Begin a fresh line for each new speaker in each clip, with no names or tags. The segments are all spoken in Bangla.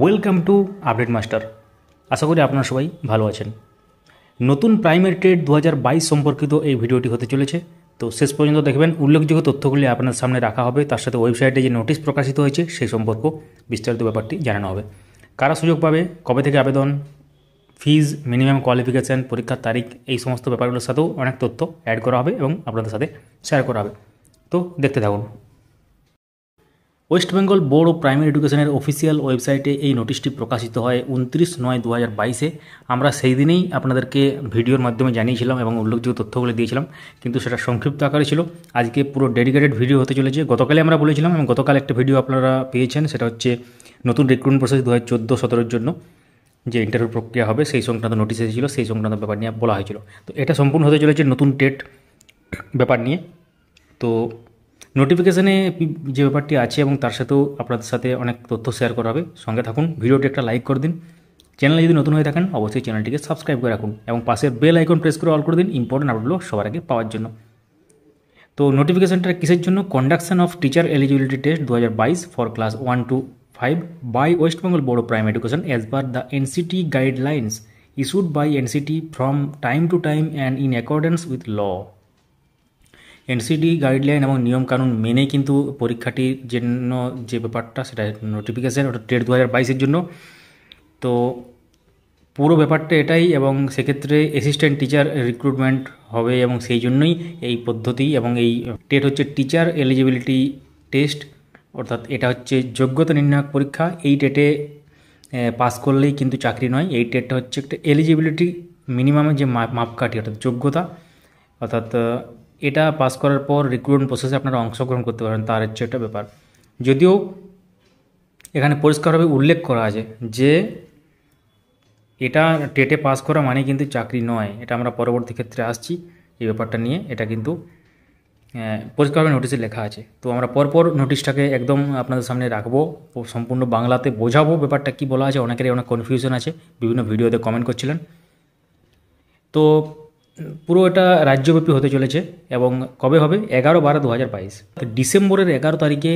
ওয়েলকাম টু আপডেট মাস্টার আশা করি আপনারা সবাই ভালো আছেন নতুন প্রাইমের ট্রেড দু সম্পর্কিত এই ভিডিওটি হতে চলেছে তো শেষ পর্যন্ত দেখবেন উল্লেখযোগ্য তথ্যগুলি আপনার সামনে রাখা হবে তার সাথে ওয়েবসাইটে যে নোটিশ প্রকাশিত হয়েছে সেই সম্পর্ক বিস্তারিত ব্যাপারটি জানানো হবে কারা সুযোগ পাবে কবে থেকে আবেদন ফিজ মিনিমাম কোয়ালিফিকেশান পরীক্ষার তারিখ এই সমস্ত ব্যাপারগুলোর সাথেও অনেক তথ্য অ্যাড করা হবে এবং আপনাদের সাথে শেয়ার করা হবে তো দেখতে থাকুন West Bengal board of primary এডুকেশনের অফিসিয়াল ওয়েবসাইটে এই নোটিশটি প্রকাশিত হয় উনত্রিশ নয় দু হাজার বাইশে আমরা সেই দিনেই আপনাদেরকে ভিডিওর মাধ্যমে জানিয়েছিলাম এবং উল্লেখযোগ্য তথ্যগুলো দিয়েছিলাম কিন্তু সেটা সংক্ষিপ্ত আকারে ছিল আজকে পুরো ডেডিকেটেড ভিডিও হতে চলেছে গতকালে আমরা বলেছিলাম এবং গতকাল একটা ভিডিও আপনারা পেয়েছেন সেটা হচ্ছে নতুন রিক্রুটমেন্ট প্রসেস দু হাজার চোদ্দো সতেরোর জন্য যে ইন্টারভিউ প্রক্রিয়া হবে সেই সংক্রান্ত নোটিশ এসেছিল সেই সংক্রান্ত ব্যাপার নিয়ে বলা হয়েছিল তো এটা সম্পূর্ণ হতে চলেছে নতুন টেট ব্যাপার নিয়ে তো নোটিফিকেশানে যে ব্যাপারটি আছে এবং তার সাথেও আপনাদের সাথে অনেক তথ্য শেয়ার করা হবে সঙ্গে থাকুন ভিডিওটি একটা লাইক করে দিন চ্যানেলে যদি নতুন হয়ে থাকেন অবশ্যই চ্যানেলটিকে সাবস্ক্রাইব করে রাখুন এবং পাশের বেল আইকন প্রেস করে অল করে দিন ইম্পর্টেন্ট আপডেটগুলো সবার আগে পাওয়ার জন্য তো নোটিফিকেশানটা কিসের জন্য conduction of teacher eligibility test দু for class one to five by West Bengal board of primary education as per the NCT guidelines issued by NCT from time to time and in accordance with law NCD guideline এবং নিয়মকানুন মেনেই কিন্তু পরীক্ষাটির জন্য যে ব্যাপারটা সেটা নোটিফিকেশান ওটা টেট দু হাজার বাইশের জন্য তো পুরো ব্যাপারটা এটাই এবং সেক্ষেত্রে অ্যাসিস্ট্যান্ট টিচার রিক্রুটমেন্ট হবে এবং সেই জন্যই এই পদ্ধতি এবং এই টেট হচ্ছে টিচার এলিজিবিলিটি টেস্ট অর্থাৎ এটা হচ্ছে যোগ্যতা নির্ণায়ক পরীক্ষা এই টেটে পাস করলেই কিন্তু চাকরি নয় এই টেটটা হচ্ছে একটা এলিজিবিলিটি মিনিমামের যে মাপকাঠি অর্থাৎ যোগ্যতা অর্থাৎ এটা পাস করার পর রিক্রুটমেন্ট প্রসেসে আপনারা অংশগ্রহণ করতে পারেন তার হচ্ছে একটা ব্যাপার যদিও এখানে পরিষ্কারভাবে উল্লেখ করা আছে যে এটা টেটে পাস করা মানে কিন্তু চাকরি নয় এটা আমরা পরবর্তী ক্ষেত্রে আসছি এই ব্যাপারটা নিয়ে এটা কিন্তু পরিষ্কারভাবে নোটিশে লেখা আছে তো আমরা পরপর নোটিশটাকে একদম আপনাদের সামনে রাখবো সম্পূর্ণ বাংলাতে বোঝাবো ব্যাপারটা কি বলা আছে অনেকেরই অনেক কনফিউশন আছে বিভিন্ন ভিডিওতে কমেন্ট করছিলেন তো পুরো এটা রাজ্যব্যাপী হতে চলেছে এবং কবে হবে এগারো বারো দু হাজার বাইশ ডিসেম্বরের এগারো তারিখে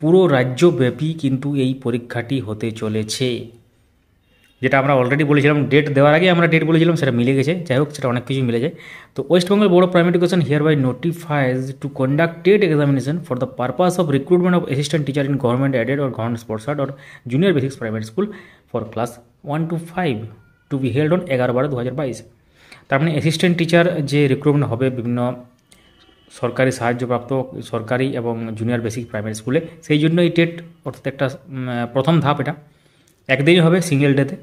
পুরো রাজ্যব্যাপী কিন্তু এই পরীক্ষাটি হতে চলেছে যেটা আমরা অলরেডি বলেছিলাম ডেট দেওয়ার আগে আমরা ডেট বলেছিলাম সেটা মিলে গেছে যাই হোক সেটা অনেক কিছু মিলে যায় তো West Bengal board of primary education hereby notifies to conducted examination for the purpose of recruitment of assistant teacher in government aided or government sponsored or junior basics private school for class one to five to be held on এগারো বারো দু হাজার বাইশ তার মানে অ্যাসিস্ট্যান্ট টিচার যে রিক্রুটমেন্ট হবে বিভিন্ন সরকারি সাহায্যপ্রাপ্ত সরকারি এবং জুনিয়র বেসিক প্রাইমারি স্কুলে সেই জন্য এই টেট অর্থাৎ একটা প্রথম ধাপ এটা একদিনই হবে সিঙ্গেল ডেতে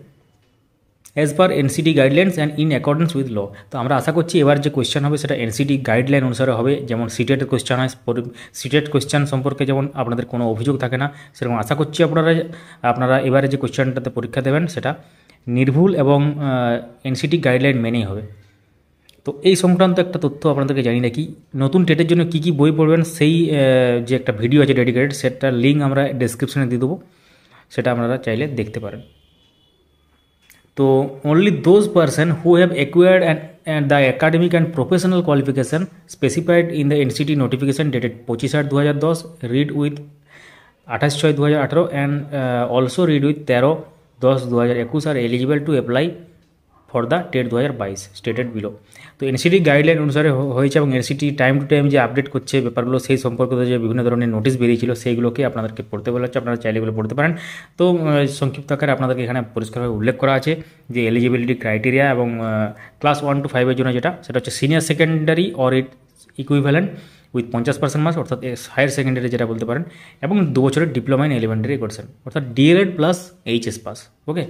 as per NCD guidelines and in accordance with law তো আমরা আশা করছি এবার যে কোয়েশ্চেন হবে সেটা এনসিডি গাইডলাইন অনুসারে হবে যেমন সিটেট কোয়েশ্চেন হয় সিটেট কোয়েশ্চেন সম্পর্কে যেমন আপনাদের কোনো অভিযোগ থাকে না সেরকম আশা করছি আপনারা আপনারা এবারে যে কোয়েশ্চেনটাতে পরীক্ষা দেবেন সেটা নির্ভুল এবং এনসিটি গাইডলাইন মেনেই হবে তো এই সংক্রান্ত একটা তথ্য আপনাদেরকে জানি নাকি নতুন টেটের জন্য কি কি বই পড়বেন সেই যে একটা ভিডিও আছে ডেডিকেটেড সেটার লিঙ্ক আমরা ডেসক্রিপশনে দিয়ে দেবো সেটা আপনারা চাইলে দেখতে পারেন তো only those person who have acquired and the academic and professional qualification specified in the NCT notification dated পঁচিশ আট দু হাজার দশ রিড উইথ আঠাশ ছয় দু হাজার আঠারো অ্যান্ড অলসো রিড উইথ তেরো দশ দু হাজার একুশ are eligible to apply for the TET দু হাজার বাইশ স্টেটেড বিলো তো এনসিটি গাইডলাইন অনুসারে হয়েছে এবং এনসিটি টাইম টু টাইম যে আপডেট করছে ব্যাপারগুলো সেই সম্পর্কিত যে বিভিন্ন ধরনের নোটিশ বেরিয়েছিল সেইগুলোকে আপনাদেরকে পড়তে বলা হচ্ছে আপনারা চাইলে এগুলো পড়তে পারেন তো সংক্ষিপ্ত আকারে আপনাদেরকে এখানে পরিষ্কারভাবে উল্লেখ করা আছে যে এলিজিবিলিটি ক্রাইটেরিয়া এবং ক্লাস ওয়ান টু ফাইভের জন্য যেটা সেটা হচ্ছে senior secondary or it equivalent with পঞ্চাশ পার্সেন্ট মার্কস অর্থাৎ হায়ার সেকেন্ডারি যেটা বলতে পারেন এবং দু বছরের ডিপ্লোমা ইন এলিমেন্টারি করছেন অর্থাৎ DElEd plus HS pass okay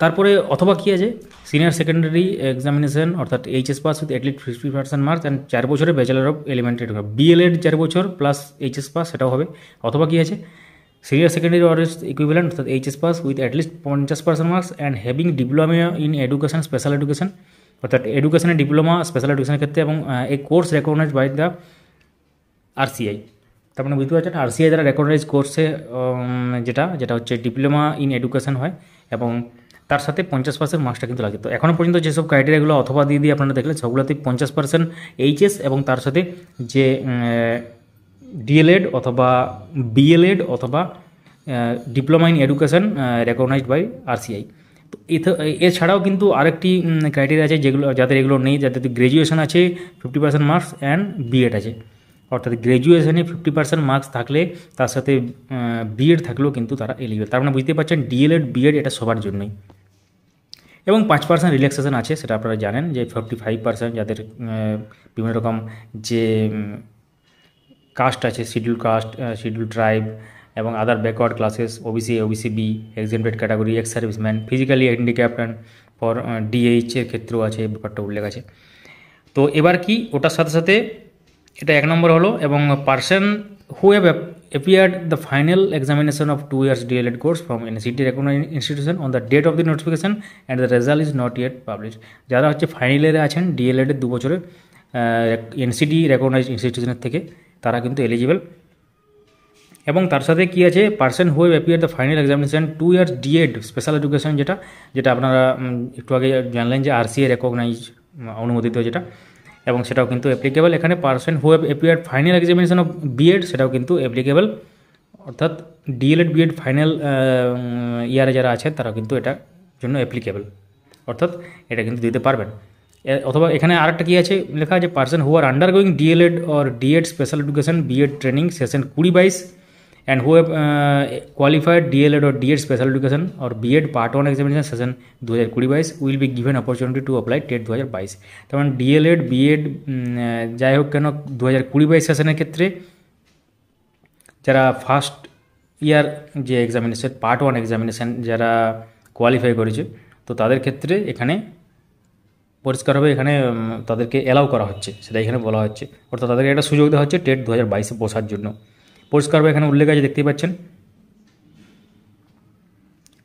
তারপরে অথবা কী আছে সিনিয়র সেকেন্ডারি এক্সামিনেশন অর্থাৎ HS pass with at least fifty percent marks and চার বছরের ব্যাচেলার অফ এলিমেন্টারি বিএলএড চার বছর প্লাস এইচএস পাস সেটাও হবে অথবা কী আছে সিনিয়র সেকেন্ডারি অর ইকুইভ্যালেন্ট অর্থাৎ এইচএস পাস উইথ অ্যাটলিস্ট পঞ্চাশ percent marks and having diploma in education special education অর্থাৎ এডুকেশনের ডিপ্লোমা স্পেশাল এডুকেশনের ক্ষেত্রে এবং এই course recognise by the RCI তার মানে বুঝতে পারছেন আরসিআই দ্বারা রেকগনাইজ কোর্সে যেটা যেটা হচ্ছে ডিপ্লোমা ইন এডুকেশন হয় এবং তার সাথে পঞ্চাশ পার্সেন্ট মার্কসটা কিন্তু লাগে তো এখনও পর্যন্ত যেসব ক্রাইটেরিয়াগুলো অথবা দিয়ে দিয়ে আপনারা দেখলেন সবগুলোতে পঞ্চাশ পার্সেন্ট এইচএস এবং তার সাথে যে ডিএলএড অথবা বিএলএড অথবা diploma in education recognised by RCI তো এছাড়াও কিন্তু আরেকটি ক্রাইটেরিয়া আছে যেগুলো যাদের এগুলো নেই যাদের গ্র্যাজুয়েশান আছে fifty percent marks and BEd আছে অর্থাৎ গ্র্যাজুয়েশানে ফিফটি পার্সেন্ট মার্কস থাকলে তার সাথে বিএড থাকলেও কিন্তু তারা এলিগেল তার মানে বুঝতে পারছেন ডিএলএড বিএড এটা সবার জন্যই এবং পাঁচ পার্সেন্ট রিল্যাক্সেশন আছে সেটা আপনারা জানেন যে ফিফটি ফাইভ পার্সেন্ট যাদের বিভিন্ন রকম যে কাস্ট আছে শিডিউল কাস্ট শিডিউল ট্রাইব এবং other backward classes OBC OBC B exempted category ex serviceman physically handicap and for ডিএইচের ক্ষেত্রেও আছে এই ব্যাপারটা উল্লেখ আছে তো এবার কি ওটার সাথে সাথে এটা এক নম্বর হলো এবং person who have appeared the final examination of two years DElEd course from NCT recognise institution on the date of the notification and the result is not yet publish যারা হচ্ছে ফাইনালের আছেন ডিএলএডের দু বছরের এনসিটি রেকগনাইজ ইনস্টিটিউশনের থেকে তারা কিন্তু এলিজিবল এবং তার সাথে কী আছে person who appear the final examination two years DEd special education যেটা যেটা আপনারা একটু আগে জানলেন যে আরসিএ রেকগনাইজ অনুমোদিত যেটা এবং সেটাও কিন্তু অ্যাপ্লিকেবল এখানে person who have appear final examination of BEd সেটাও কিন্তু অ্যাপ্লিকেবল অর্থাৎ ডিএলএড বিএড ফাইনাল ইয়ারে যারা আছে তারা কিন্তু এটা জন্য অ্যাপ্লিকেবল অর্থাৎ এটা কিন্তু দিতে পারবেন অথবা এখানে আরেকটা কী আছে লেখা আছে person who are undergoing DElEd or DEd special education BEd training session কুড়ি বাইশ and who have uh, qualified DLED or DED special education or BEd part 1 examination session 2022 will be given opportunity to apply TET দু হাজার বাইশ তেমন ডিএলএড বিএড যাই হোক কেন দু হাজার কুড়ি বাইশ সেশনের ক্ষেত্রে যারা ফার্স্ট ইয়ার যে এক্সামিনেশন পার্ট ওয়ান এক্সামিনেশান যারা কোয়ালিফাই করেছে তো তাদের ক্ষেত্রে এখানে পরিষ্কারভাবে এখানে তাদেরকে অ্যালাউ করা হচ্ছে সেটা এখানে বলা হচ্ছে অর্থাৎ তাদেরকে একটা সুযোগ দেওয়া হচ্ছে টেট দু হাজার বাইশে বসার জন্য পরিষ্কারভাবে এখানে উল্লেখ আছে দেখতেই পাচ্ছেন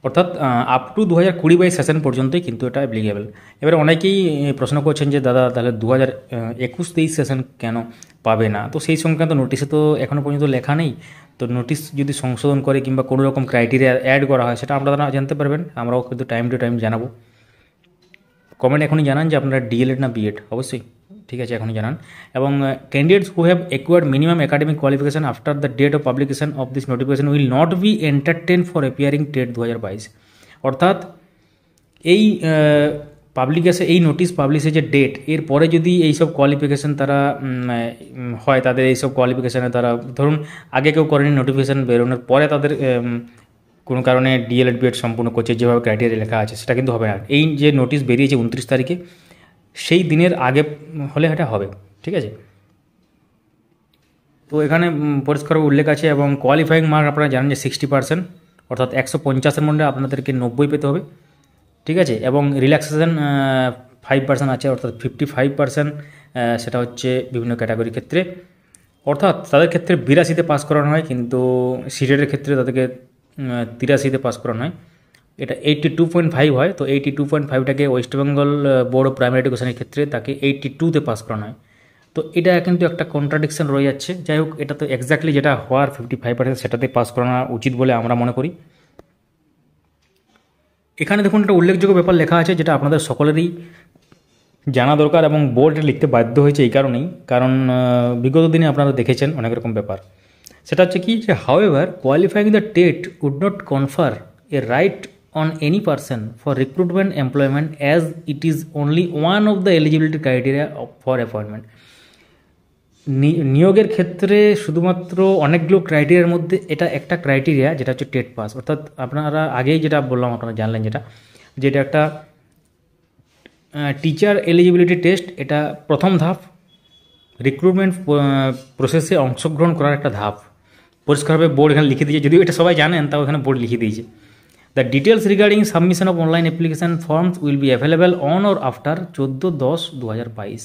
অর্থাৎ আপ টু দু হাজার কুড়ি বাইশ সেশন পর্যন্তই কিন্তু এটা অ্যাপ্লিকেবল এবার অনেকেই প্রশ্ন করছেন যে দাদা তাহলে দু হাজার একুশ তেইশ সেশন কেন পাবে না তো সেই সংক্রান্ত নোটিশে তো এখনও পর্যন্ত লেখা নেই তো নোটিশ যদি সংশোধন করে কিংবা কোনো রকম ক্রাইটেরিয়া অ্যাড করা হয় সেটা আপনারা জানতে পারবেন আমরাও কিন্তু টাইম টু টাইম জানাবো কমেন্ট এখনই জানান যে আপনারা ডিএলএড না বিএড অবশ্যই ঠিক আছে এখনই জানান এবং candidates who have acquired minimum academic qualification after the date of publication of this notification will not be entertain for appearing date দু হাজার বাইশ অর্থাৎ এই পাবলিকেশন এই নোটিশ পাবলিশের যে ডেট এর পরে যদি এইসব কোয়ালিফিকেশান তারা হয় তাদের এইসব কোয়ালিফিকেশানে তারা ধরুন আগে কেউ করেনি নোটিফিকেশান বেরোনোর পরে তাদের কোনো কারণে ডিএলএড বিএড সম্পূর্ণ করছে যেভাবে ক্রাইটেরিয়া লেখা আছে সেটা কিন্তু হবে না এই যে নোটিশ বেরিয়েছে উনত্রিশ তারিখে সেই দিনের আগে হলে এটা হবে ঠিক আছে তো এখানে পরিষ্কার উল্লেখ আছে এবং কোয়ালিফাইং মার্ক আপনারা জানেন যে সিক্সটি পার্সেন্ট অর্থাৎ একশো পঞ্চাশের মধ্যে আপনাদেরকে নব্বই পেতে হবে ঠিক আছে এবং রিল্যাক্সেশন ফাইভ পার্সেন্ট আছে অর্থাৎ ফিফটি ফাইভ পার্সেন্ট সেটা হচ্ছে বিভিন্ন ক্যাটাগরির ক্ষেত্রে অর্থাৎ তাদের ক্ষেত্রে বিরাশিতে পাস করানো হয় কিন্তু সিটেটের ক্ষেত্রে তাদেরকে তিরাশিতে পাস করানো হয় এটা এইটটি টু পয়েন্ট ফাইভ হয় তো এইটটি টু পয়েন্ট ফাইভটাকে West Bengal board of primary এডুকেশনের ক্ষেত্রে তাকে এইটটি টুতে পাস করানো হয় তো এটা কিন্তু একটা কন্ট্রাডিকশন রয়ে যাচ্ছে যাই হোক এটা তো এক্স্যাক্টলি যেটা হওয়ার ফিফটি ফাইভ পার্সেন্ট সেটাতে পাস করানো উচিত বলে আমরা মনে করি এখানে দেখুন একটা উল্লেখযোগ্য ব্যাপার লেখা আছে যেটা আপনাদের সকলেরই জানা দরকার এবং বোর্ড লিখতে বাধ্য হয়েছে এই কারণেই কারণ বিগত দিনে আপনারা দেখেছেন অনেক রকম ব্যাপার সেটা হচ্ছে কি যে however qualifying the TET would not confer a right on any person for recruitment employment as it is only one of the eligibility criteria for appointment নিয়োগের ক্ষেত্রে শুধুমাত্র অনেকগুলো ক্রাইটেরিয়ার মধ্যে এটা একটা ক্রাইটেরিয়া যেটা হচ্ছে টেট পাস অর্থাৎ আপনারা আগেই যেটা বললাম আপনারা জানলেন যেটা যেটা একটা টিচার এলিজিবিলিটি টেস্ট এটা প্রথম ধাপ রিক্রুটমেন্ট প্রসেসে অংশগ্রহণ করার একটা ধাপ পরিষ্কারভাবে বোর্ড এখানে লিখে দিয়েছে যদিও এটা সবাই জানেন তাও এখানে বোর্ড লিখে দিয়েছে the details regarding submission of online application forms will be available on or after চোদ্দো দশ দু হাজার বাইশ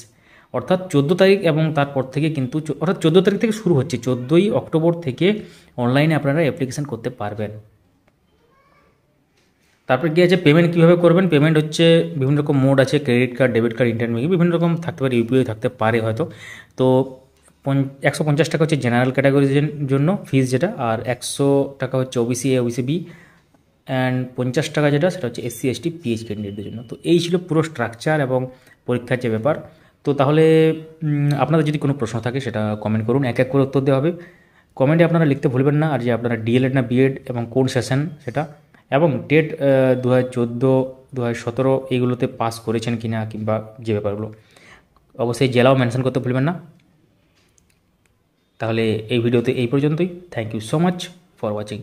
অর্থাৎ চোদ্দো তারিখ এবং তারপর থেকে কিন্তু অর্থাৎ চোদ্দো তারিখ থেকে শুরু হচ্ছে চোদ্দোই অক্টোবর থেকে অনলাইনে আপনারা অ্যাপ্লিকেশান করতে পারবেন তারপর কি আছে পেমেন্ট কীভাবে করবেন পেমেন্ট হচ্ছে বিভিন্ন রকম মোড আছে credit card debit card internet banking বিভিন্ন রকম থাকতে পারে ইউপিআই থাকতে পারে হয়তো তো একশো পঞ্চাশ টাকা হচ্ছে জেনারেল ক্যাটাগরির জন্য ফিস যেটা আর একশো টাকা হচ্ছে OBC A OBC B and পঞ্চাশ টাকা যেটা সেটা হচ্ছে এসসি এসটি পিএইচ ক্যান্ডিডেটদের জন্য তো এই ছিল পুরো স্ট্রাকচার এবং পরীক্ষার যে ব্যাপার তো তাহলে আপনাদের যদি কোনো প্রশ্ন থাকে সেটা কমেন্ট করুন এক এক করে উত্তর দেওয়া হবে কমেন্টে আপনারা লিখতে ভুলবেন না আর যে আপনারা ডিএলএড না বিএড এবং কোন সেশন সেটা এবং ডেট দু হাজার চোদ্দো দু হাজার সতেরো এইগুলোতে পাস করেছেন কি না কিংবা যে ব্যাপারগুলো অবশ্যই জেলাও মেনশন করতে ভুলবেন না তাহলে এই ভিডিওতে এই পর্যন্তই thank you so much for watching